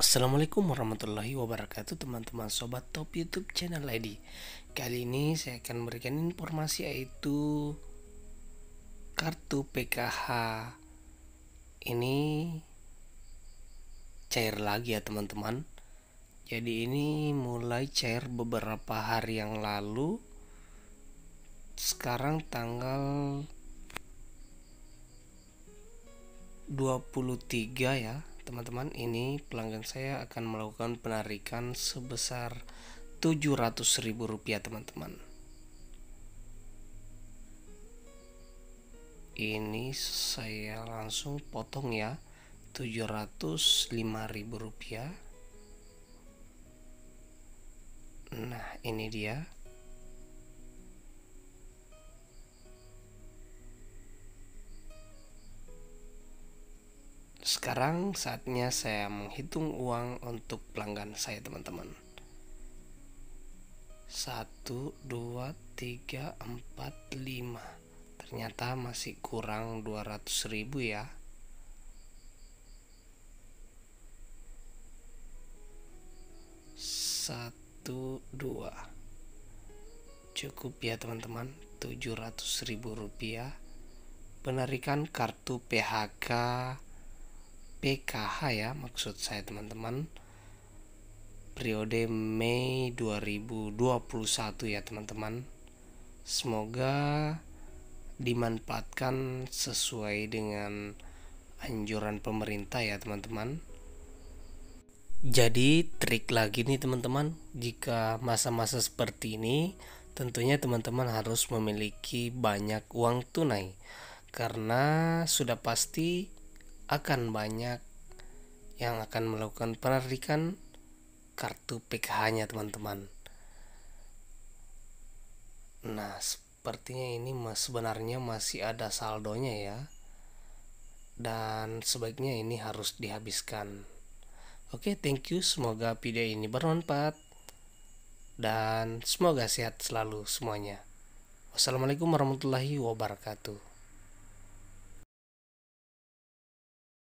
Assalamualaikum warahmatullahi wabarakatuh teman-teman sobat top YouTube channel Lady Kali ini saya akan memberikan informasi yaitu kartu PKH ini cair lagi ya teman-teman. Jadi ini mulai cair beberapa hari yang lalu. Sekarang tanggal 23 ya teman-teman ini pelanggan saya akan melakukan penarikan sebesar rp rupiah, teman-teman ini saya langsung potong ya rp rupiah. nah ini dia Sekarang saatnya saya menghitung uang untuk pelanggan saya teman-teman. 1, 2, 3, 4, 5 Ternyata masih kurang 200 ribu ya Satu, dua Cukup ya teman-teman 700 ribu rupiah Penarikan kartu PHK PKH ya maksud saya teman-teman periode Mei 2021 ya teman-teman semoga dimanfaatkan sesuai dengan anjuran pemerintah ya teman-teman jadi trik lagi nih teman-teman jika masa-masa seperti ini tentunya teman-teman harus memiliki banyak uang tunai karena sudah pasti akan banyak yang akan melakukan penarikan kartu PKH-nya teman-teman. Nah, sepertinya ini sebenarnya masih ada saldonya ya. Dan sebaiknya ini harus dihabiskan. Oke, thank you. Semoga video ini bermanfaat. Dan semoga sehat selalu semuanya. Wassalamualaikum warahmatullahi wabarakatuh.